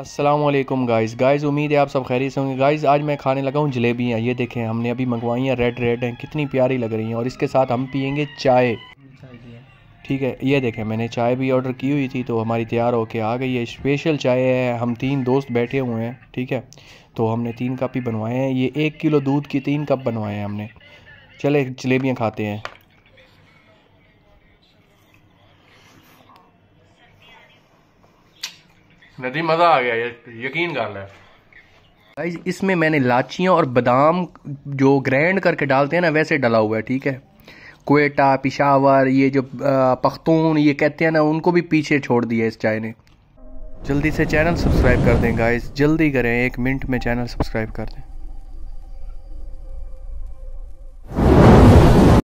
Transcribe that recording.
Aslam guys guys उम्मीद है आप सब खैरियत से होंगे गाइस आज मैं खाने लगा हूँ जलेबियाँ ये देखें हमने अभी मंगवाई हैं रेड रेड हैं कितनी प्यारी लग रही हैं और इसके साथ हम पियेंगे चाय ठीक है ये देखें मैंने चाय भी ऑर्डर की हुई थी तो हमारी तैयार होके आ गई है स्पेशल चाय है हम तीन दोस्त बैठे हुए हैं ठीक है तो हमने तीन कप ही बनवाए हैं ये एक किलो दूध की तीन कप बनवाए हैं हमने चले जलेबियाँ खाते हैं नदी मज़ा आ गया ये यकीन कर है भाई इसमें मैंने लाचियाँ और बादाम जो ग्रैंड करके डालते हैं ना वैसे डाला हुआ है ठीक है कोयटा पिशावर ये जो पख्तून ये कहते हैं ना उनको भी पीछे छोड़ दिया इस चाय ने जल्दी से चैनल सब्सक्राइब कर दें गाइस जल्दी करें एक मिनट में चैनल सब्सक्राइब कर दें